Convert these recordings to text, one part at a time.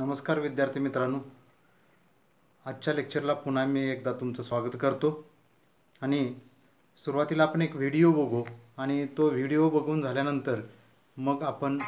नमस्कार विद्यार्थी मित्रांनो आजच्या लेक्चरला पुन्हा मी एकदा तुमचं स्वागत करतो आणि सुरुवातीला आपण एक व्हिडिओ बघू आणि तो व्हिडिओ बघून झाल्यानंतर मग आपण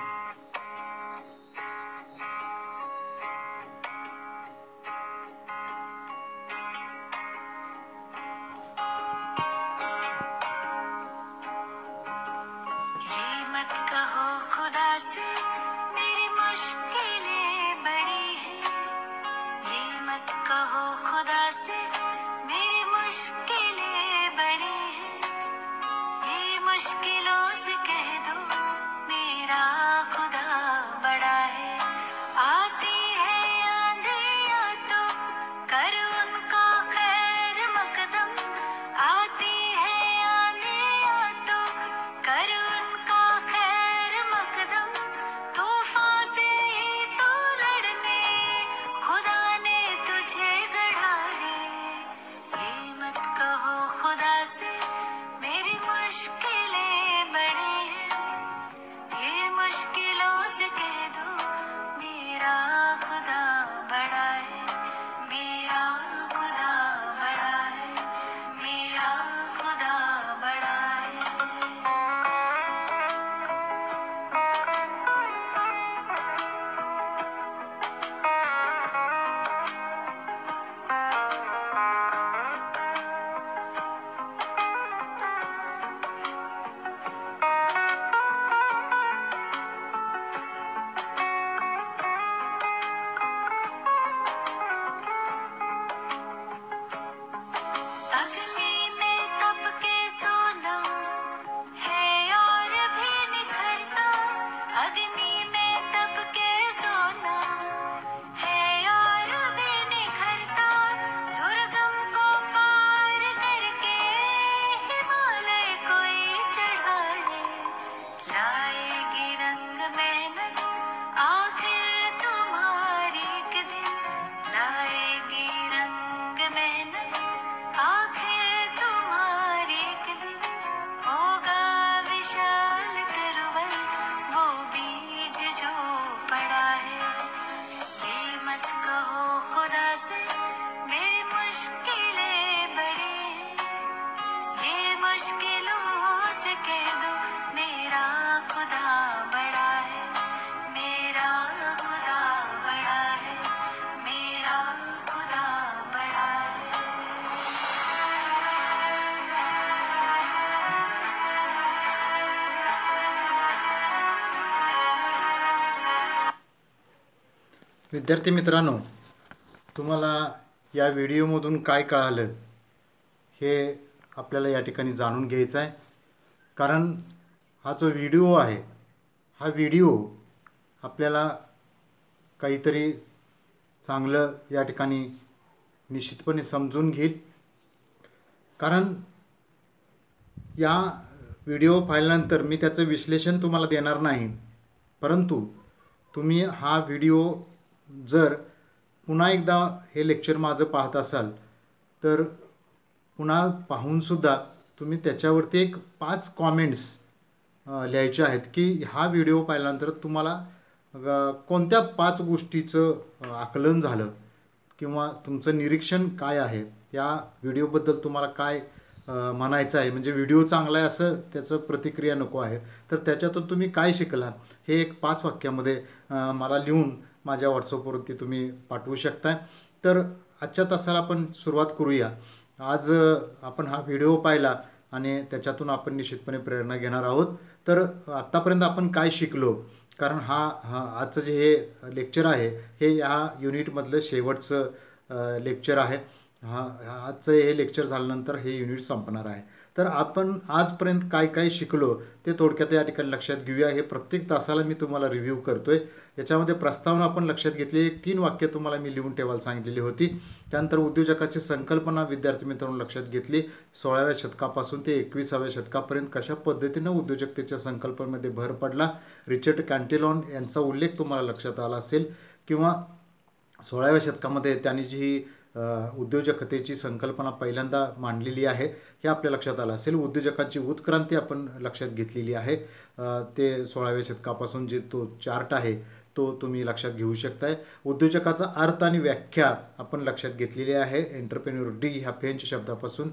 विद्यार्थी मित्रांनो तुम्हाला या व्हिडिओमधून काय कळालं हे आपल्याला या ठिकाणी जाणून घ्यायचं आहे कारण हा जो व्हिडिओ आहे हा व्हिडिओ आपल्याला काहीतरी चांगलं या ठिकाणी निश्चितपणे समजून घेईल कारण या व्हिडिओ पाहिल्यानंतर मी त्याचं विश्लेषण तुम्हाला देणार नाही परंतु तुम्ही हा व्हिडिओ जर पुन्हा एकदा हे लेक्चर माझं पाहत असाल तर पुन्हा पाहूनसुद्धा तुम्ही त्याच्यावरती एक पाच कॉमेंट्स लिहायचे आहेत की हा व्हिडिओ पाहिल्यानंतर तुम्हाला कोणत्या पाच गोष्टीचं आकलन झालं किंवा तुमचं निरीक्षण काय आहे या व्हिडिओबद्दल तुम्हाला काय म्हणायचं आहे म्हणजे व्हिडिओ चांगला आहे असं त्याचं प्रतिक्रिया नको आहे तर त्याच्यातून तुम्ही काय शिकला हे एक पाच वाक्यामध्ये मला लिहून माझ्या व्हॉट्सअपवरती तुम्ही पाठवू शकता तर आजच्या तासाला आपण सुरुवात करूया आज आपण हा व्हिडिओ पाहिला आणि त्याच्यातून आपण निश्चितपणे प्रेरणा घेणार आहोत तर आत्तापर्यंत आपण काय शिकलो कारण हा हा आजचं जे हे लेक्चर आहे हे या युनिटमधलं शेवटचं लेक्चर आहे हा आजचं हे लेक्चर झाल्यानंतर हे युनिट संपणार आहे तर आपण आजपर्यंत काय काय शिकलो ते थोडक्यात या ठिकाणी लक्षात घेऊया हे प्रत्येक तासाला मी तुम्हाला रिव्ह्यू करतोय याच्यामध्ये प्रस्तावना आपण लक्षात घेतली एक तीन वाक्य तुम्हाला मी लिहून ठेवायला सांगितलेली होती त्यानंतर उद्योजकाची संकल्पना विद्यार्थी मित्रांनो लक्षात घेतली सोळाव्या शतकापासून ते एकविसाव्या शतकापर्यंत कशा पद्धतीनं उद्योजकतेच्या संकल्पनेमध्ये भर पडला रिचर्ड कॅन्टेलॉन यांचा उल्लेख तुम्हाला लक्षात आला असेल किंवा सोळाव्या शतकामध्ये त्यांनी जी उद्योजकतेची संकल्पना पहिल्यांदा मांडलेली आहे हे आपल्या लक्षात आलं असेल उद्योजकांची उत्क्रांती आपण लक्षात घेतलेली आहे ते सोळाव्या शतकापासून जे तो चार्ट आहे तो तुम्ही लक्षात घेऊ शकताय उद्योजकाचा अर्थ आणि व्याख्या आपण लक्षात घेतलेली आहे एंटरप्रेन्युअर डी ह्या फ्रेंच शब्दापासून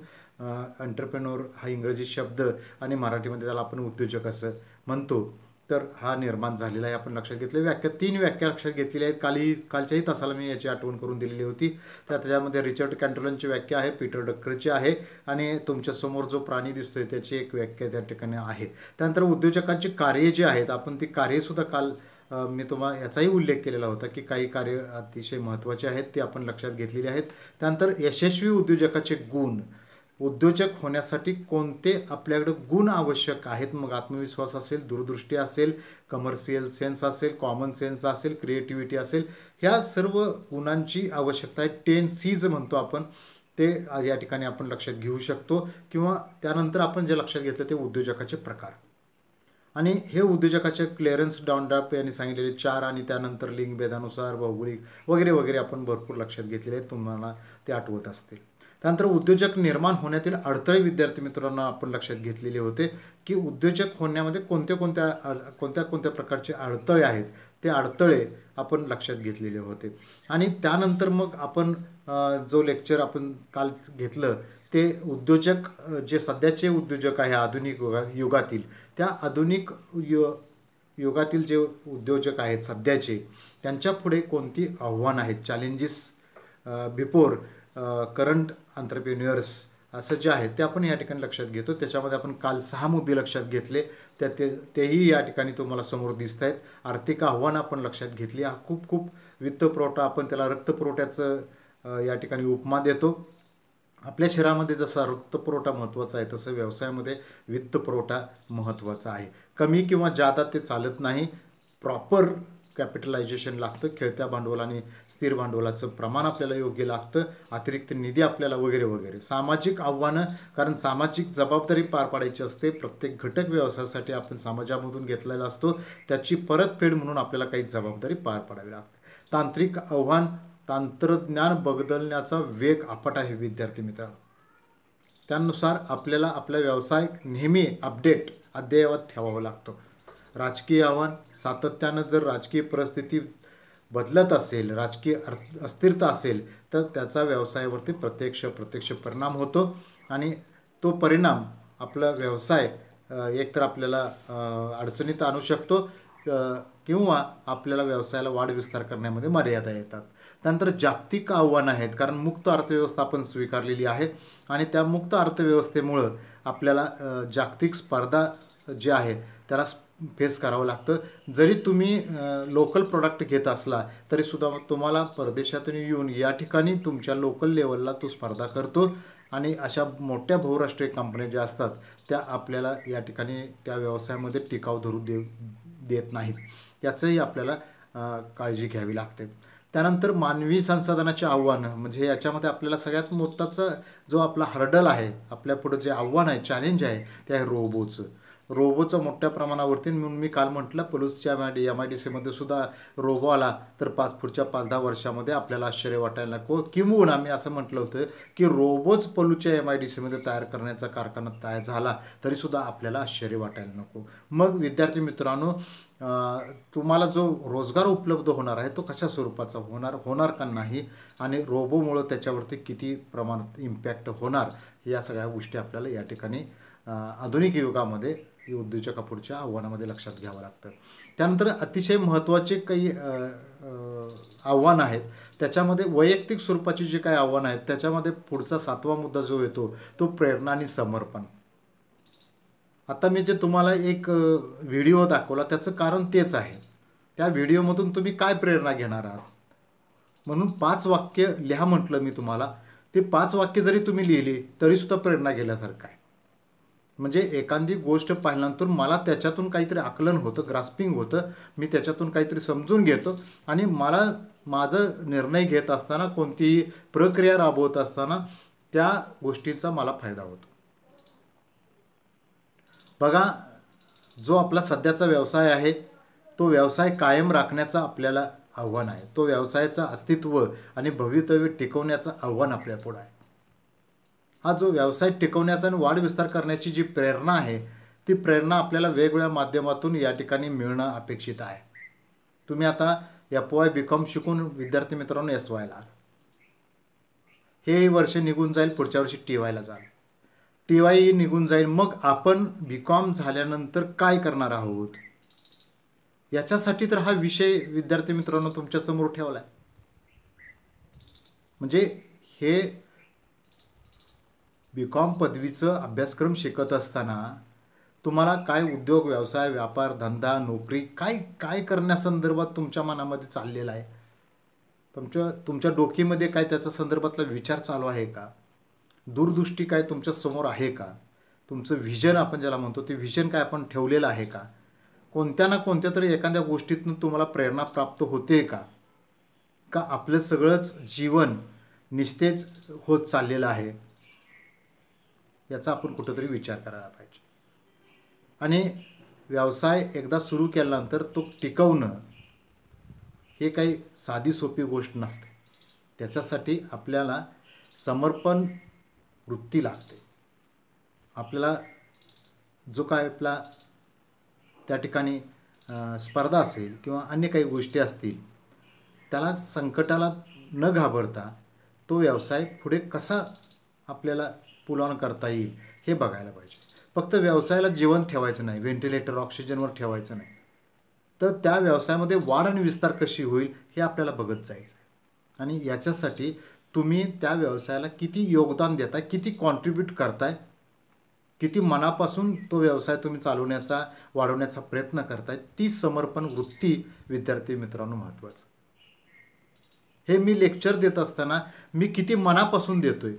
एंटरप्रेन्युअर हा इंग्रजी शब्द आणि मराठीमध्ये त्याला आपण उद्योजक असं म्हणतो तर हा निर्माण झालेला आहे आपण लक्षात घेतलं व्याख्या तीन व्याख्या लक्षात घेतलेल्या आहेत कालही कालच्याही तासाला मी याची आठवण करून दिलेली होती तर त्याच्यामध्ये रिचर्ड कॅन्टोलनची व्याख्या आहे पीटर डक्करची आहे आणि तुमच्यासमोर जो प्राणी दिसतोय त्याची एक व्याख्या त्या ठिकाणी आहे त्यानंतर उद्योजकांची कार्ये जी आहेत आपण ती कार्यसुद्धा काल मी तुम्हाला याचाही उल्लेख केलेला होता की काही कार्य अतिशय महत्त्वाचे आहेत ते आपण लक्षात घेतलेली आहेत त्यानंतर यशस्वी उद्योजकाचे गुण उद्योजक होण्यासाठी कोणते आपल्याकडे गुण आवश्यक आहेत मग आत्मविश्वास असेल दूरदृष्टी असेल कमर्शियल सेन्स असेल कॉमन सेन्स असेल क्रिएटिव्हिटी असेल ह्या सर्व गुणांची आवश्यकता आहे टेन सीज म्हणतो आपण ते या ठिकाणी आपण लक्षात घेऊ शकतो किंवा त्यानंतर आपण जे लक्षात घेतलं ते उद्योजकाचे प्रकार आणि हे उद्योजकाचे क्लिअरन्स डाप यांनी सांगितलेले चार आणि त्यानंतर लिंग भेदानुसार भौगोलिक वगैरे वगैरे आपण भरपूर लक्षात घेतलेले आहेत तुम्हाला ते आठवत असतील त्यानंतर उद्योजक निर्माण होण्यातील अडथळे विद्यार्थी मित्रांनो आपण लक्षात घेतलेले होते की उद्योजक होण्यामध्ये कोणत्या कोणत्या कोणत्या कोणत्या प्रकारचे अडथळे आहेत ते अडथळे आपण लक्षात घेतलेले होते आणि त्यानंतर मग आपण जो लेक्चर आपण काल घेतलं ते उद्योजक जे सध्याचे उद्योजक आहे आधुनिक युगा युगातील त्या आधुनिक यु युगातील जे उद्योजक आहेत सध्याचे त्यांच्या पुढे कोणती आव्हान आहेत चॅलेंजेस बिफोर करंट आंतरप्रिन्युअर्स असं जे आहे ते आपण या ठिकाणी लक्षात घेतो त्याच्यामध्ये आपण काल सहा मुद्दे लक्षात घेतले त्या ते तेही या ठिकाणी तुम्हाला समोर दिसत आहेत आर्थिक आव्हानं आपण लक्षात घेतली हा खूप खूप वित्तपुरवठा आपण त्याला रक्तपुरवठ्याचं या ठिकाणी उपमा देतो आपल्या शहरामध्ये जसा रक्तपुरवठा महत्त्वाचा आहे तसं व्यवसायामध्ये वित्तपुरवठा महत्त्वाचा आहे कमी किंवा जादा ते चालत नाही प्रॉपर कॅपिटलायझेशन लागतं खेळत्या भांडवल आणि स्थिर भांडवलाचं प्रमाण आपल्याला योग्य लागतं अतिरिक्त निधी आपल्याला वगैरे वगैरे सामाजिक आव्हानं कारण सामाजिक जबाबदारी पार पाडायची असते प्रत्येक घटक व्यवसायासाठी आपण समाजामधून घेतलेला असतो त्याची परतफेड म्हणून आपल्याला काही जबाबदारी पार पाडावी लागते तांत्रिक आव्हान तंत्रज्ञान बदलण्याचा वेग आपट आहे विद्यार्थी मित्रांनो त्यानुसार आपल्याला आपला व्यवसाय नेहमी अपडेट अद्ययावत ठेवावा लागतो राजकीय आव्हान सातत्यानं जर राजकीय परिस्थिती बदलत असेल राजकीय अर्थ अस्थिरता असेल तर त्याचा व्यवसायावरती प्रत्यक्ष प्रत्यक्ष परिणाम होतो आणि तो परिणाम आपला व्यवसाय एकतर आपल्याला अडचणीत आणू शकतो किंवा आपल्याला व्यवसायाला वाढ विस्तार करण्यामध्ये मर्यादा येतात त्यानंतर जागतिक आव्हानं आहेत कारण मुक्त अर्थव्यवस्था आपण स्वीकारलेली आहे आणि त्या मुक्त अर्थव्यवस्थेमुळं आपल्याला जागतिक स्पर्धा जे आहे त्याला फेस करावं लागतं जरी तुम्ही लोकल प्रोडक्ट घेत असला तरीसुद्धा तुम्हाला परदेशातून येऊन या ठिकाणी तुमच्या लोकल लेवलला तो स्पर्धा करतो आणि अशा मोठ्या बहुराष्ट्रीय कंपन्या ज्या असतात त्या आपल्याला या ठिकाणी त्या व्यवसायामध्ये टिकाव धरू दे देत नाहीत याचंही आपल्याला काळजी घ्यावी लागते त्यानंतर मानवी संसाधनाचे आव्हानं म्हणजे याच्यामध्ये आपल्याला सगळ्यात मोठाचा जो आपला हर्डल आहे आपल्यापुढं जे आव्हान आहे चॅलेंज आहे ते आहे रोबोचं रोबोचं मोठ्या प्रमाणावरती म्हणून मी काल म्हटलं पलूसच्या M I D M I D सीमध्ये सुद्धा रोबो आला तर पाच पुढच्या पाच दहा वर्षामध्ये आपल्याला आश्चर्य वाटायला नको किंवा आम्ही असं म्हटलं होतं की रोबोच पलूच्या एम आय डी सीमध्ये तयार करण्याचा कारखाना तयार झाला तरीसुद्धा आपल्याला आश्चर्य वाटायला नको मग विद्यार्थी मित्रांनो तुम्हाला जो रोजगार उपलब्ध होणार आहे तो कशा स्वरूपाचा होणार होणार का नाही आणि रोबोमुळं त्याच्यावरती किती प्रमाणात इम्पॅक्ट होणार या सगळ्या गोष्टी आपल्याला या ठिकाणी आधुनिक युगामध्ये ती उद्योजक अपूरच्या आव्हानामध्ये लक्षात घ्यावं लागतं त्यानंतर अतिशय महत्त्वाचे काही आव्हान आहेत त्याच्यामध्ये वैयक्तिक स्वरूपाची जे काही आव्हानं आहेत त्याच्यामध्ये पुढचा सातवा मुद्दा जो येतो तो प्रेरणा आणि समर्पण आता मी जे तुम्हाला एक व्हिडिओ दाखवला त्याचं कारण तेच आहे त्या व्हिडिओमधून तुम्ही काय प्रेरणा घेणार आहात म्हणून पाच वाक्य लिहा म्हटलं मी तुम्हाला ते पाच वाक्य जरी तुम्ही लिहिली सुद्धा प्रेरणा घेण्यासारखं आहे म्हणजे एखादी गोष्ट पाहिल्यानंतर मला त्याच्यातून काहीतरी आकलन होतं ग्रास्पिंग होतं मी त्याच्यातून काहीतरी समजून घेतो आणि मला माझं निर्णय घेत असताना कोणतीही प्रक्रिया राबवत असताना त्या गोष्टीचा मला फायदा होतो बघा जो आपला सध्याचा व्यवसाय आहे तो व्यवसाय कायम राखण्याचा आपल्याला आव्हान आहे तो व्यवसायाचं अस्तित्व आणि भवितव्य टिकवण्याचं आव्हान आपल्यापुढं आहे हा जो व्यवसाय टिकवण्याचा आणि वाढ विस्तार करण्याची जी प्रेरणा आहे ती प्रेरणा आपल्याला वेगवेगळ्या माध्यमातून या ठिकाणी मिळणं अपेक्षित आहे तुम्ही आता एफ वाय बी कॉम शिकून विद्यार्थी मित्रांनो एस वायला हे वर्ष निघून जाईल पुढच्या वर्षी टी वायला जाल टी वाय निघून जाईल मग आपण बी कॉम झाल्यानंतर काय करणार आहोत याच्यासाठी तर हा विषय विद्यार्थी मित्रांनो तुमच्यासमोर ठेवला आहे म्हणजे हे बी कॉम पदवीचं अभ्यासक्रम शिकत असताना तुम्हाला काय उद्योग व्यवसाय व्यापार धंदा नोकरी काय काय करण्यासंदर्भात तुमच्या मनामध्ये चाललेला आहे तुमच्या तुमच्या डोकेमध्ये काय त्याचा संदर्भातला विचार चालू आहे का दूरदृष्टी काय तुमच्यासमोर आहे का तुमचं व्हिजन आपण ज्याला म्हणतो ते व्हिजन काय आपण ठेवलेलं आहे का कोणत्या ना कोणत्या तरी एखाद्या गोष्टीतून तुम्हाला प्रेरणा प्राप्त होते का का आपलं सगळंच जीवन निस्तेज होत चाललेलं आहे याचा आपण कुठंतरी विचार करायला पाहिजे आणि व्यवसाय एकदा सुरू केल्यानंतर तो टिकवणं हे काही साधी सोपी गोष्ट नसते त्याच्यासाठी आपल्याला समर्पण वृत्ती लागते आपल्याला जो काय आपला त्या ठिकाणी स्पर्धा असेल किंवा अन्य काही गोष्टी असतील त्याला संकटाला न घाबरता तो व्यवसाय पुढे कसा आपल्याला पुल ऑन करता येईल हे बघायला पाहिजे फक्त व्यवसायाला जीवन ठेवायचं नाही व्हेंटिलेटर ऑक्सिजनवर ठेवायचं नाही तर त्या व्यवसायामध्ये वाढ आणि विस्तार कशी होईल हे आपल्याला बघत जायचं आणि याच्यासाठी तुम्ही त्या व्यवसायाला किती योगदान देताय किती कॉन्ट्रीब्यूट करताय किती मनापासून तो व्यवसाय तुम्ही चालवण्याचा वाढवण्याचा प्रयत्न करताय ती समर्पण वृत्ती विद्यार्थी मित्रांनो महत्त्वाचं हे मी लेक्चर देत असताना मी किती मनापासून देतोय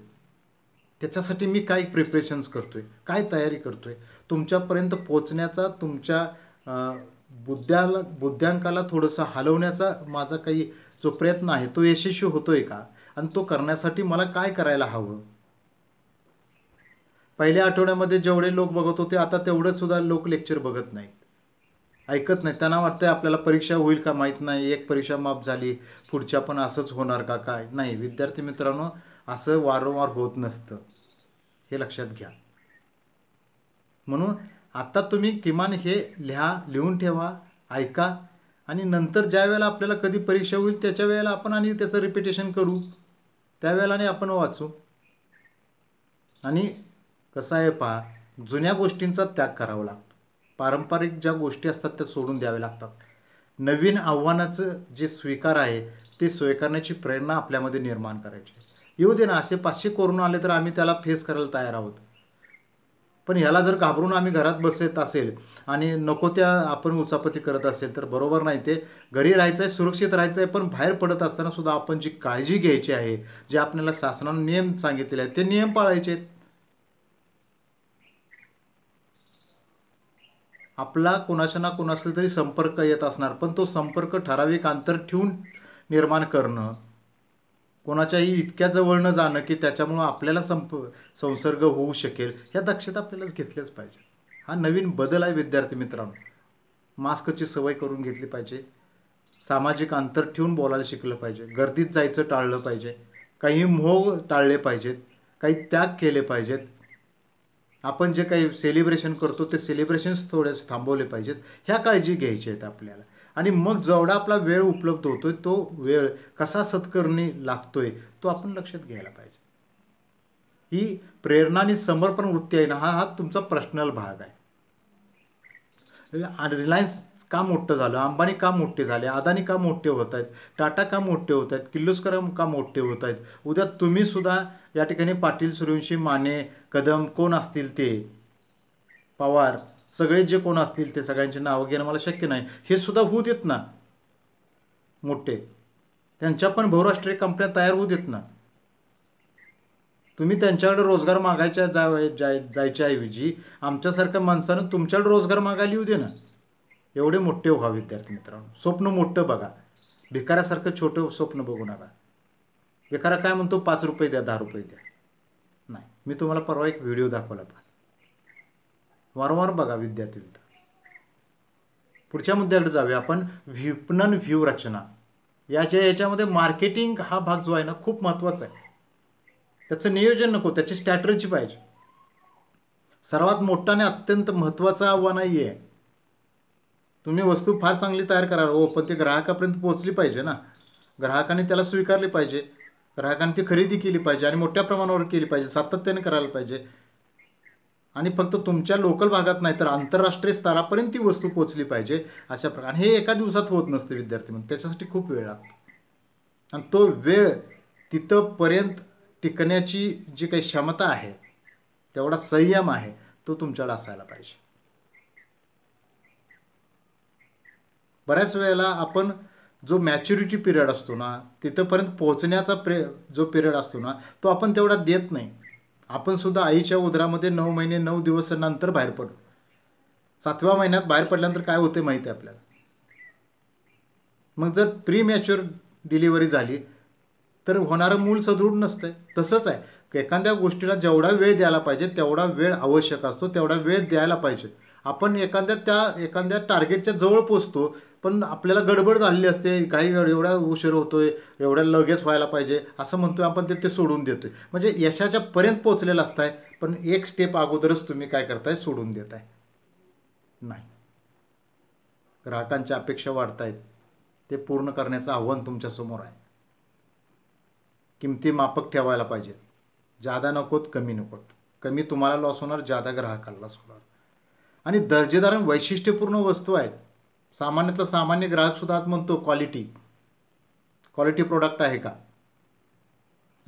त्याच्यासाठी मी काय प्रिपरेशन्स करतो आहे काय तयारी करतो आहे तुमच्यापर्यंत पोचण्याचा तुमच्या बुद्ध्याला बुद्ध्यांकाला थोडंसं हलवण्याचा माझा काही जो प्रयत्न आहे तो यशस्वी होतोय का आणि तो करण्यासाठी मला काय करायला हवं पहिल्या आठवड्यामध्ये जेवढे लोक बघत होते आता तेवढे सुद्धा लोक लेक्चर बघत नाहीत ऐकत नाहीत त्यांना वाटतंय आपल्याला परीक्षा होईल का माहीत नाही एक परीक्षा माफ झाली पुढच्या पण असंच होणार का काय नाही विद्यार्थी मित्रांनो असं वारंवार होत नसतं हे लक्षात घ्या म्हणून आत्ता तुम्ही किमान हे लिहा लिहून ठेवा ऐका आणि नंतर ज्या वेळेला आपल्याला कधी परीक्षा होईल त्याच्या वेळेला आपण आणि त्याचं रिपिटेशन करू त्यावेळेलाने आपण वाचू आणि कसं आहे पहा जुन्या गोष्टींचा त्याग करावा लागतो पारंपरिक ज्या गोष्टी असतात त्या सोडून द्याव्या लागतात नवीन आव्हानाचं जे स्वीकार आहे ते स्वीकारण्याची प्रेरणा आपल्यामध्ये निर्माण करायची येऊ दे ना असे पाचशे कोरोना आले तर आम्ही त्याला फेस करायला तयार आहोत पण ह्याला जर घाबरून आम्ही घरात बसत असेल आणि नको त्या आपण उचापती करत असेल तर बरोबर नाही ते घरी राहायचं आहे सुरक्षित राहायचं आहे पण बाहेर पडत असताना सुद्धा आपण जी काळजी घ्यायची आहे जे आपल्याला शासनानं नियम सांगितलेले आहेत ते नियम पाळायचे आहेत आपला कोणाच्या ना कोणाचा तरी संपर्क येत असणार पण तो संपर्क ठराविक अंतर ठेवून निर्माण करणं कोणाच्याही इतक्या जवळ न जाणं की त्याच्यामुळं आपल्याला संप संसर्ग होऊ शकेल ह्या दक्षता आपल्यालाच घेतल्याच पाहिजे हा नवीन बदल आहे विद्यार्थी मित्रांनो मास्कची सवय करून घेतली पाहिजे सामाजिक अंतर ठेवून बोलायला शिकलं पाहिजे गर्दीत जायचं टाळलं पाहिजे काही मोह टाळले पाहिजेत काही त्याग केले पाहिजेत आपण जे काही सेलिब्रेशन करतो ते सेलिब्रेशन्स थोडेसे थांबवले पाहिजेत ह्या काळजी घ्यायची आहेत आपल्याला आणि मग जेवढा आपला वेळ उपलब्ध होतोय तो वेळ कसा सत्करणी लागतोय तो आपण लक्षात घ्यायला पाहिजे ही प्रेरणा आणि समर्पण वृत्ती आहे ना हा हा तुमचा पर्सनल भाग आहे रिलायन्स का मोठं झालं अंबानी का मोठे झाले अदानी का मोठे होत आहेत टाटा का मोठे होत आहेत किर्लोस्कर का मोठे होत आहेत उद्या तुम्ही सुद्धा या ठिकाणी पाटील सूर्यवंशी माने कदम कोण असतील ते पवार सगळे जे कोण असतील ते सगळ्यांची नावं घेणं मला शक्य नाही हे सुद्धा होऊ देत ना मोठे त्यांच्या पण बहुराष्ट्रीय कंपन्या तयार होऊ देत ना तुम्ही त्यांच्याकडे रोजगार मागायच्या जा जायच्याऐवजी आमच्यासारख्या माणसानं तुमच्याकडे रोजगार मागायला येऊ दे ना एवढे मोठे व्हा विद्यार्थी मित्रांनो स्वप्न मोठं बघा भिकाऱ्यासारखं छोटं स्वप्न बघू नका भिकारा काय म्हणतो पाच रुपये द्या दहा रुपये द्या नाही मी तुम्हाला परवा एक व्हिडिओ दाखवला वारंवार बघा विद्यार्थी पुढच्या मुद्द्याकडे जाऊया आपण विपणन व्ह्यू रचना याच्या याच्यामध्ये मार्केटिंग हा भाग जो आहे ना खूप महत्वाचा आहे त्याचं नियोजन नको त्याची स्ट्रॅटर्जी पाहिजे सर्वात मोठा आणि अत्यंत महत्वाचा आव्हान आहे तुम्ही वस्तू फार चांगली तयार करा हो पण ते ग्राहकापर्यंत पोहोचली पाहिजे ना ग्राहकाने त्याला स्वीकारली पाहिजे ग्राहकाने ती खरेदी केली पाहिजे आणि मोठ्या प्रमाणावर केली पाहिजे सातत्याने करायला पाहिजे आणि फक्त तुमच्या लोकल भागात नाही तर आंतरराष्ट्रीय स्तरापर्यंत ती वस्तू पोचली पाहिजे अशा प्रकारे हे एका दिवसात होत नसते विद्यार्थी म्हणून त्याच्यासाठी खूप वेळ लागतो आणि तो वेळ तिथंपर्यंत टिकण्याची जी काही क्षमता आहे तेवढा संयम आहे तो तुमच्याकडे असायला पाहिजे बऱ्याच वेळेला आपण जो मॅच्युरिटी पिरियड असतो ना तिथंपर्यंत पोहोचण्याचा प्रे जो पिरियड असतो ना तो आपण तेवढा देत नाही आपण सुद्धा आईच्या उदरामध्ये नऊ महिने नऊ दिवस बाहेर पडू सातव्या महिन्यात बाहेर पडल्यानंतर काय होते माहिती आहे आपल्याला मग जर प्री मॅच्युअर डिलिव्हरी झाली तर होणारं मूल सदृढ नसतंय तसंच आहे एखाद्या गोष्टीला जेवढा वेळ द्यायला पाहिजे तेवढा वेळ आवश्यक असतो तेवढा वेळ द्यायला पाहिजे आपण एखाद्या त्या एखाद्या टार्गेटच्या जवळ पोचतो पण आपल्याला गडबड झालेली असते काही एवढा उशीर होतोय एवढ्या लगेच व्हायला पाहिजे असं म्हणतोय आपण ते ते सोडून देतोय म्हणजे यशाच्या पर्यंत पोहोचलेला असताय पण एक स्टेप अगोदरच तुम्ही काय करताय सोडून देताय नाही ग्राहकांच्या अपेक्षा वाढतायत ते पूर्ण करण्याचं आव्हान तुमच्यासमोर आहे किमती मापक ठेवायला पाहिजे जादा नकोत कमी नकोत कमी तुम्हाला लॉस होणार जादा ग्राहकाला लॉस होणार आणि दर्जेदार वैशिष्ट्यपूर्ण वस्तू आहेत सामान्यतः सामान्य ग्राहकसुद्धा आज म्हणतो क्वालिटी क्वालिटी प्रोडक्ट आहे का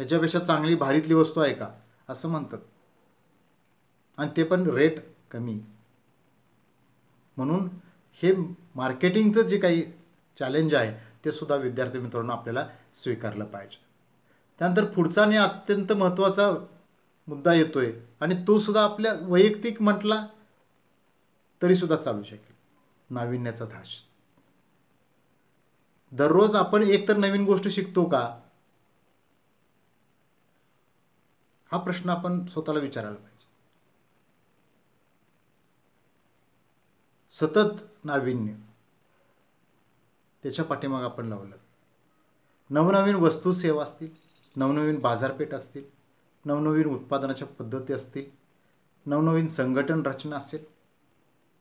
याच्यापेक्षा चांगली भारीतली वस्तू आहे का असं म्हणतात आणि ते पण रेट कमी म्हणून हे मार्केटिंगचं जे काही चॅलेंज आहे ते सुद्धा विद्यार्थी मित्रांनो आपल्याला स्वीकारलं पाहिजे त्यानंतर पुढचा आणि अत्यंत महत्त्वाचा मुद्दा येतोय आणि तो सुद्धा आपल्या वैयक्तिक म्हटला तरीसुद्धा चालू शकेल नाविन्याचा धाश दररोज आपण एकतर नवीन गोष्ट शिकतो का हा प्रश्न आपण स्वतःला विचारायला पाहिजे सतत नाविन्य त्याच्या पाठीमाग आपण लावलं नवनवीन वस्तू सेवा असतील नवनवीन बाजारपेठ असतील नवनवीन उत्पादनाच्या पद्धती असतील नवनवीन संघटन रचना असेल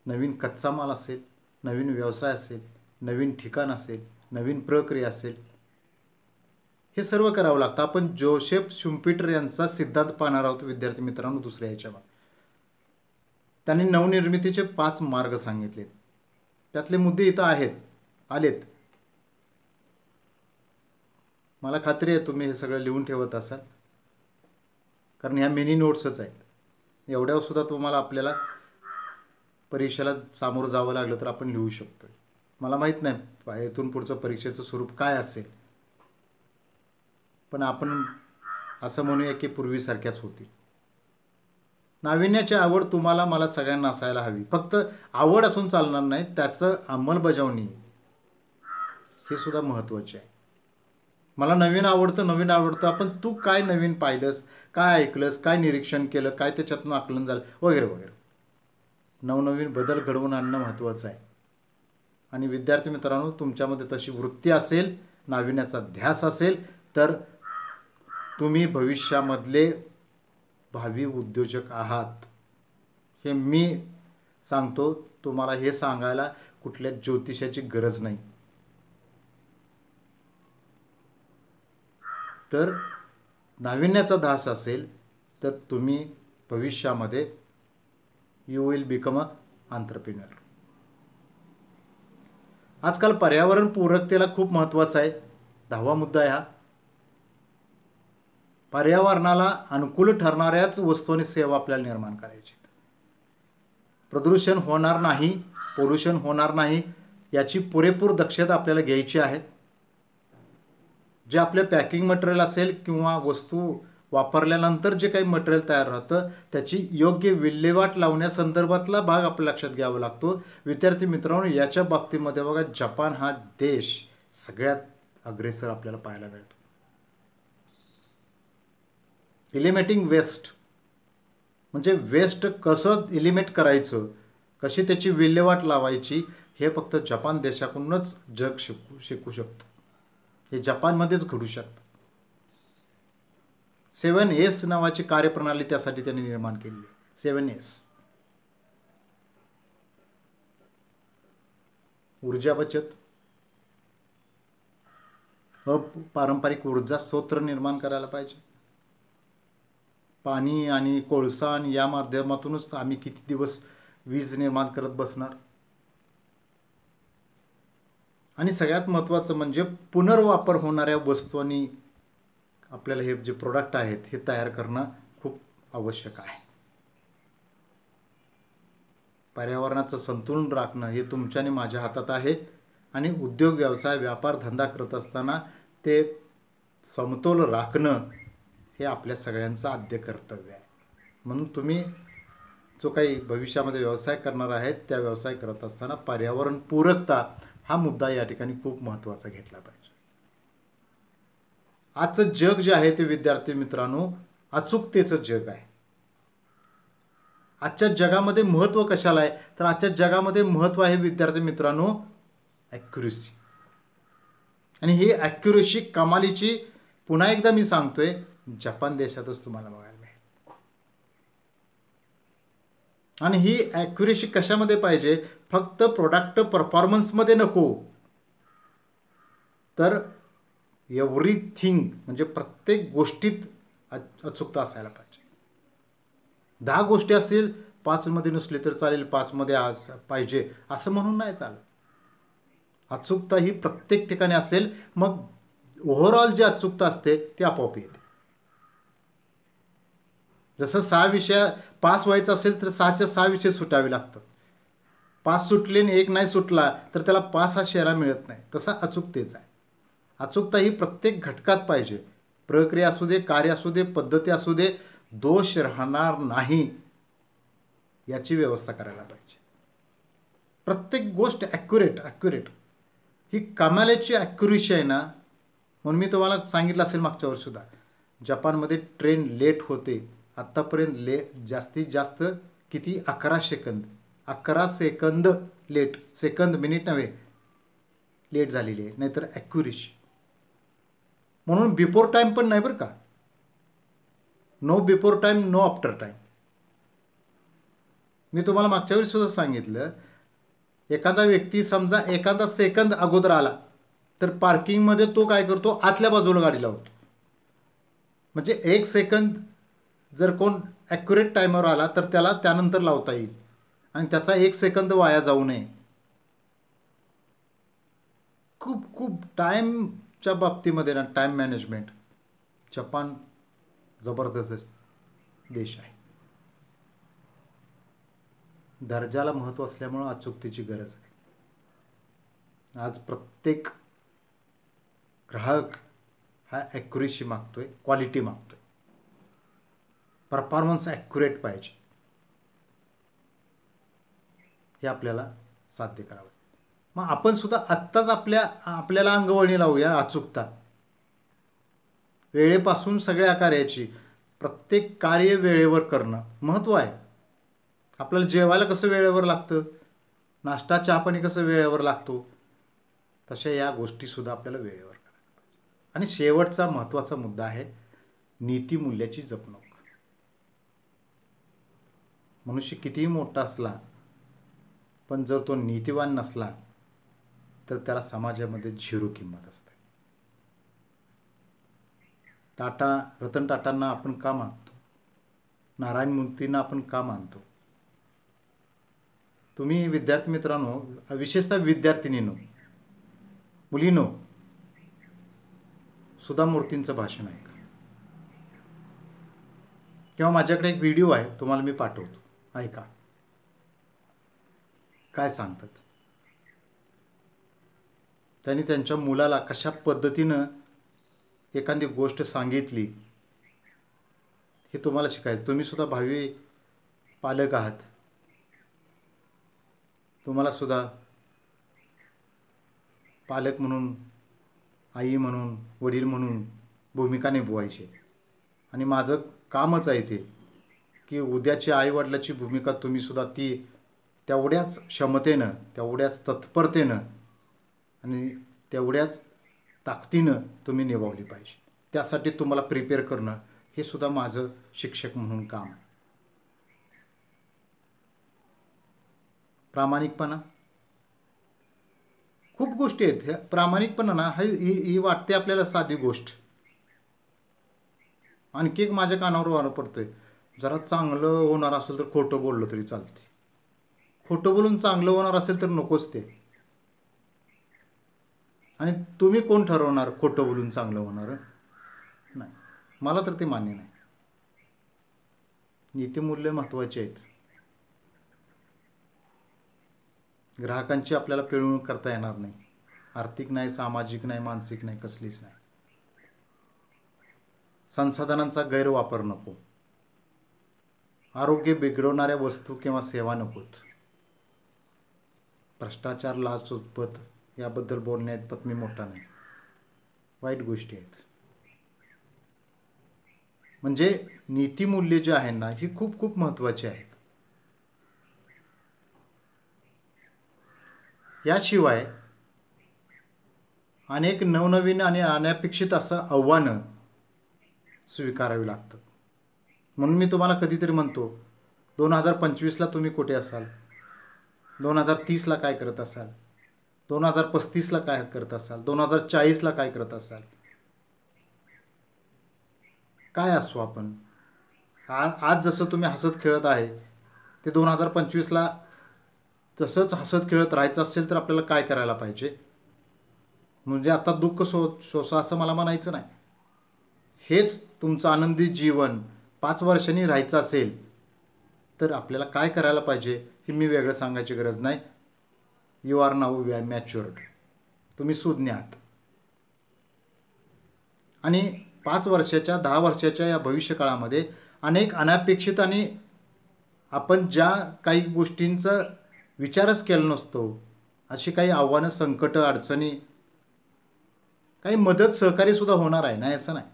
नवीन कच्चा माल असेल नवीन व्यवसाय असेल नवीन ठिकाण असेल नवीन प्रक्रिया असेल हे सर्व करावं लागतं आपण जोसेफ शुम्पिटर यांचा सिद्धांत पाहणार आहोत विद्यार्थी मित्रांनो दुसऱ्या ह्याच्यावर त्यांनी नवनिर्मितीचे पाच मार्ग सांगितले त्यातले मुद्दे इथं आहेत आलेत मला खात्री आहे तुम्ही हे सगळं लिहून ठेवत असाल कारण ह्या मिनी नोट्सच आहेत एवढ्यावर सुद्धा तुम्हाला आपल्याला परीक्षेला सामोरं जावं लागलं तर आपण लिहू शकतो मला माहीत नाही इथून पुढचं परीक्षेचं स्वरूप काय असेल पण आपण असं म्हणूया की पूर्वीसारख्याच होती नाविन्याची आवड तुम्हाला मला सगळ्यांना असायला हवी फक्त आवड असून चालणार नाही त्याचं अंमलबजावणी हे सुद्धा महत्त्वाचे आहे मला नवीन आवडतं नवीन आवडतं आपण तू काय नवीन पाहिलंस काय ऐकलंस काय निरीक्षण केलं काय त्याच्यातनं आकलन झालं वगैरे वगैरे नवनवीन बदल घडवून आणणं महत्त्वाचं आहे आणि विद्यार्थी मित्रांनो तुमच्यामध्ये तशी वृत्ती असेल नाविन्याचा ध्यास असेल तर तुम्ही भविष्यामधले भावी उद्योजक आहात हे मी सांगतो तुम्हाला हे सांगायला कुठल्या ज्योतिषाची गरज नाही तर नाविन्याचा धास असेल तर तुम्ही भविष्यामध्ये you will become a entrepreneur आजकाल पर्यावरण पूरकतेला खूप महत्त्वाचं आहे दहावा मुद्दा हा पर्यावरणाला अनुकूल ठरणाऱ्याच वस्तू आणि सेवा आपल्याला निर्माण करायची प्रदूषण होणार नाही पोल्युशन होणार नाही याची पुरेपूर दक्षता आपल्याला घ्यायची आहे जे आपले पॅकिंग मटेरियल असेल किंवा वस्तू वापरल्यानंतर जे काही मटेरियल तयार राहतं त्याची योग्य विल्हेवाट लावण्यासंदर्भातला भाग आपल्या लक्षात घ्यावा लागतो विद्यार्थी मित्रांनो याच्या बाबतीमध्ये बघा जपान हा देश सगळ्यात अग्रेसर आपल्याला पाहायला मिळतो इलिमेटिंग वेस्ट म्हणजे वेस्ट कसं इलिमेट करायचं कशी त्याची विल्हेवाट लावायची हे फक्त जपान देशाकडूनच जग शिकू शिकू शकतो हे जपानमध्येच घडू शकतं सेवन एस नावाची कार्यप्रणाली त्यासाठी त्यांनी निर्माण केली सेवन एस ऊर्जा बचत अपारंपरिक ऊर्जा स्रोत निर्माण करायला पाहिजे पाणी आणि आणि या माध्यमातूनच आम्ही किती दिवस वीज निर्माण करत बसणार आणि सगळ्यात महत्त्वाचं म्हणजे पुनर्वापर होणाऱ्या वस्तू आणि आपल्याला हे जे प्रोडक्ट आहेत हे तयार करणं खूप आवश्यक आहे पर्यावरणाचं संतुलन राखणं हे तुमच्याने माझ्या हातात आहे आणि उद्योग व्यवसाय व्यापार धंदा करत असताना ते समतोल राखणं हे आपल्या सगळ्यांचं आद्य कर्तव्य आहे म्हणून तुम्ही जो काही भविष्यामध्ये व्यवसाय करणार आहेत त्या व्यवसाय करत असताना पर्यावरणपूरकता हा मुद्दा या ठिकाणी खूप महत्त्वाचा घेतला पाहिजे आजचं जग जे आहे ते विद्यार्थी मित्रांनो अचूकतेचं जग आहे आजच्या जगामध्ये महत्त्व कशाला आहे तर आजच्या जगामध्ये महत्त्व आहे विद्यार्थी मित्रांनो ॲक्युरेसी आणि ही ॲक्युरेसी कमालीची पुन्हा एकदा मी सांगतोय जपान देशातच तुम्हाला बघायला मिळेल आणि ही ॲक्युरेसी कशामध्ये पाहिजे फक्त प्रोडक्ट परफॉर्मन्समध्ये नको तर एव्हरीथिंग म्हणजे प्रत्येक गोष्टीत अचूकता असायला पाहिजे दहा गोष्टी असतील पाचमध्ये नसली तर चालेल पाचमध्ये आज पाहिजे असं म्हणून नाही चालत अचूकता ही प्रत्येक ठिकाणी असेल मग ओव्हरऑल जी अचूकता असते ती आपोआप येते जसं सहा विषय पास व्हायचं असेल तर सहाच्या सहा विषय सुटावे लागतात पाच सुटले आणि एक नाही सुटला तर त्याला पास हा शेरा मिळत नाही तसा अचूकतेच आहे अचूकता ही प्रत्येक घटकात पाहिजे प्रक्रिया असू दे कार्य असू दे पद्धती असू दे दोष राहणार नाही याची व्यवस्था करायला पाहिजे प्रत्येक गोष्ट ॲक्युरेट ॲक्युरेट ही कमाल्याची ॲक्युरेशी आहे ना म्हणून मी तुम्हाला सांगितलं असेल मागच्या वर्षीसुद्धा जपानमध्ये ट्रेन लेट होते आत्तापर्यंत ले जास्तीत जास्त किती अकरा सेकंद अकरा सेकंद लेट सेकंद मिनिट नव्हे लेट झालेली आहे नाहीतर ॲक्युरेशी म्हणून बिफोर टाईम पण नाही बरं का no before time no after time मी तुम्हाला मागच्या वेळी सुद्धा सांगितलं एखादा व्यक्ती समजा एखादा सेकंद अगोदर आला तर पार्किंगमध्ये तो काय करतो आतल्या बाजूला गाडी लावतो म्हणजे एक सेकंद जर कोण ॲक्युरेट टायमवर आला तर त्याला त्यानंतर लावता येईल आणि त्याचा एक सेकंद वाया जाऊ नये खूप खूप टाईम च्या बाबतीमध्ये ना टाइम मॅनेजमेंट जपान जबरदस्त देश आहे दर्जाला महत्त्व असल्यामुळं अचूकतेची गरज आहे आज प्रत्येक ग्राहक हा ॲक्युरेसी मागतोय क्वालिटी मागतोय परफॉर्मन्स ॲक्युरेट पाहिजे हे आपल्याला साध्य करावं मग आपण सुद्धा आत्ताच आपल्या आपल्याला अंगवळणी लावूया अचूकता वेळेपासून सगळ्या कार्याची प्रत्येक कार्य वेळेवर करणं महत्त्व आहे आपल्याला जेवायला कसं वेळेवर लागतं नाश्ता चहापाणी कसं वेळेवर लागतो तशा या गोष्टीसुद्धा आपल्याला वेळेवर करायला आणि शेवटचा महत्त्वाचा मुद्दा आहे मूल्याची जपणूक मनुष्य कितीही मोठा असला पण जर तो नीतिवान नसला तर त्याला समाजामध्ये झिरो किंमत असते टाटा रतन टाटांना आपण का मानतो नारायण मूर्तींना आपण का मानतो तुम्ही विद्यार्थी मित्रांनो विशेषतः विद्यार्थिनीनो मुलीनो सुधा मूर्तींचं भाषण आहे का किंवा माझ्याकडे एक व्हिडिओ आहे तुम्हाला मी पाठवतो ऐका काय सांगतात त्यांनी त्यांच्या मुलाला कशा पद्धतीनं एखादी गोष्ट सांगितली हे तुम्हाला शिकायचं तुम्हीसुद्धा भावी पालक आहात तुम्हालासुद्धा पालक म्हणून आई म्हणून वडील म्हणून भूमिका निभवायची आणि माझं कामच आहे ते की उद्याची आईवडिलाची भूमिका तुम्हीसुद्धा ती तेवढ्याच क्षमतेनं तेवढ्याच तत्परतेनं आणि तेवढ्याच ताकदीनं तुम्ही निभावली पाहिजे त्यासाठी तुम्हाला प्रिपेअर करणं हे सुद्धा माझं शिक्षक म्हणून काम प्रामाणिकपणा खूप गोष्टी आहेत प्रामाणिकपणा ना ही ही वाटते आपल्याला साधी गोष्ट आणखी एक माझ्या कानावर वारं पडतोय जरा चांगलं होणार असेल तर खोटं बोललं तरी चालते खोटं बोलून चांगलं होणार असेल तर नकोच ते आणि तुम्ही कोण ठरवणार खोटं बोलून चांगलं होणार नाही मला तर ते मान्य नाही नीतिमूल्य महत्वाचे आहेत ग्राहकांची आपल्याला पिळवणूक करता येणार नाही आर्थिक नाही सामाजिक नाही मानसिक नाही कसलीच नाही संसाधनांचा गैरवापर नको आरोग्य बिघडवणाऱ्या वस्तू किंवा सेवा नकोत भ्रष्टाचार लाच उत्पत याबद्दल बोलण्यात आहेत मोठा नाही वाईट गोष्टी आहेत म्हणजे नीतीमूल्य जे आहे ना ही खूप खूप महत्वाची आहेत याशिवाय अनेक नवनवीन आणि अनपेक्षित असं आव्हानं स्वीकारावी लागतं म्हणून मी तुम्हाला कधीतरी म्हणतो दोन हजार पंचवीसला तुम्ही कुठे असाल दोन हजार तीसला काय करत असाल दोन हजार पस्तीसला काय करत असाल दोन हजार चाळीसला काय करत असाल काय असू आपण आज जसं तुम्ही हसत खेळत आहे ते दोन हजार पंचवीसला तसंच हसत खेळत राहायचं असेल तर आपल्याला काय करायला पाहिजे म्हणजे आता दुःख सो सोसा असं मला म्हणायचं नाही हेच तुमचं आनंदी जीवन पाच वर्षांनी राहायचं असेल तर आपल्याला काय करायला पाहिजे हे मी वेगळं सांगायची गरज नाही you are now we are matured तुम्ही सुज्ञ आहात आणि पाच वर्षाच्या दहा वर्षाच्या या भविष्यकाळामध्ये अनेक अनपेक्षित आणि आपण ज्या काही गोष्टींचा विचारच केला नसतो अशी काही आव्हानं संकट अडचणी काही मदत सहकार्यसुद्धा होणार आहे नाही असं नाही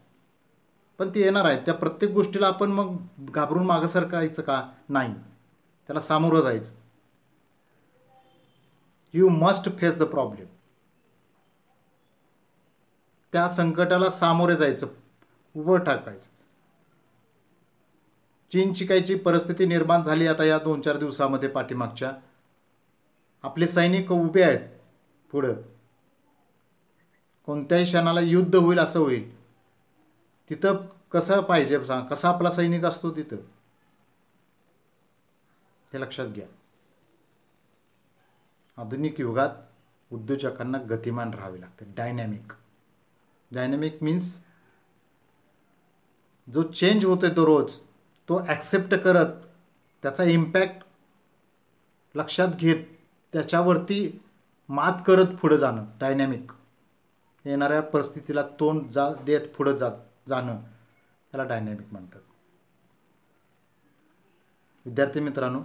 पण ती येणार आहे त्या प्रत्येक गोष्टीला आपण मग घाबरून मागे सरकायचं का नाही त्याला सामोरं जायचं you must face the problem त्या संकटाला सामोरे जायचं उभं टाकायचं चीनची काहीची परिस्थिती निर्माण झाली आता या दोन चार दिवसामध्ये पाठीमागच्या आपले सैनिक उभे आहेत पुढं कोणत्याही क्षणाला युद्ध होईल असं होईल तिथं कसं पाहिजे सांग कसा आपला सैनिक असतो तिथं हे लक्षात घ्या आधुनिक युगात उद्योजकांना गतिमान राहावे लागते डायनॅमिक डायनॅमिक मीन्स जो चेंज होतोय तो रोज तो ॲक्सेप्ट करत त्याचा इम्पॅक्ट लक्षात घेत त्याच्यावरती मात करत पुढं जाणं डायनॅमिक येणाऱ्या परिस्थितीला तोंड जा देत पुढं जा जाणं त्याला डायनॅमिक म्हणतात विद्यार्थी मित्रांनो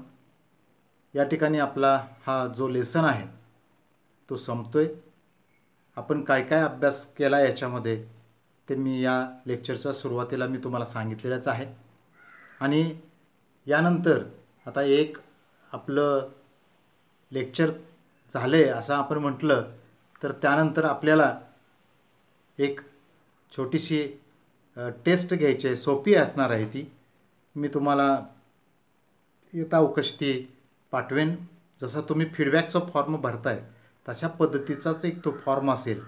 या ठिकाणी आपला हा जो लेसन आहे तो संपतो आहे आपण काय काय अभ्यास केला याच्यामध्ये ते मी या लेक्चरच्या सुरुवातीला मी तुम्हाला सांगितलेलंच आहे आणि यानंतर आता एक आपलं लेक्चर झालं आहे असं आपण म्हटलं तर त्यानंतर आपल्याला एक छोटीशी टेस्ट घ्यायची आहे सोपी असणार आहे ती मी तुम्हाला येता उकशती पाठवेन जसा तुम्ही फीडबॅकचा फॉर्म भरताय तशा पद्धतीचाच एक तो फॉर्म असेल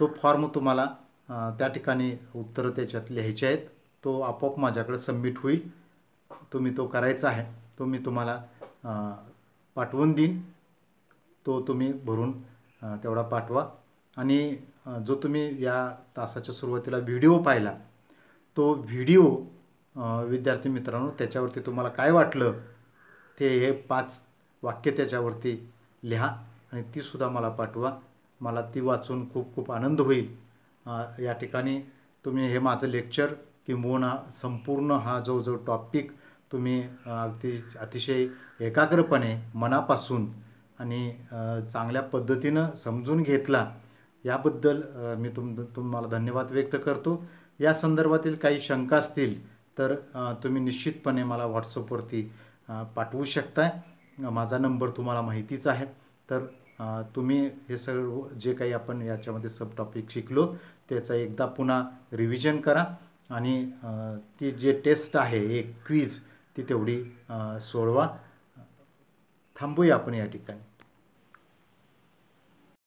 तो फॉर्म तुम्हाला त्या ठिकाणी उत्तरं त्याच्यात लिहायचे आहेत तो आपोआप माझ्याकडे सबमिट होईल तुम्ही तो करायचा आहे तो मी तुम्हाला पाठवून देईन तो तुम्ही भरून तेवढा पाठवा आणि जो तुम्ही या तासाच्या सुरुवातीला व्हिडिओ पाहिला तो व्हिडिओ विद्यार्थी मित्रांनो त्याच्यावरती तुम्हाला काय वाटलं ते हे पाच वाक्य त्याच्यावरती लिहा आणि तीसुद्धा मला पाठवा मला ती वाचून खूप खूप आनंद होईल या ठिकाणी तुम्ही हे माझं लेक्चर किंबहुना संपूर्ण हा जो जो टॉपिक तुम्ही अगदी अतिशय एकाग्रपणे मनापासून आणि चांगल्या पद्धतीनं समजून घेतला याबद्दल मी तुम तुम्हाला धन्यवाद व्यक्त करतो या संदर्भातील काही शंका असतील तर तुम्ही निश्चितपणे मला व्हॉट्सअपवरती पाठवू शकताय माझा नंबर तुम्हाला माहितीच आहे तर तुम्ही हे सगळं जे काही आपण याच्यामध्ये सब टॉपिक शिकलो त्याचा एकदा पुन्हा रिव्हिजन करा आणि ती जे टेस्ट आहे एक क्वीज ती तेवढी सोडवा थांबूया आपण या ठिकाणी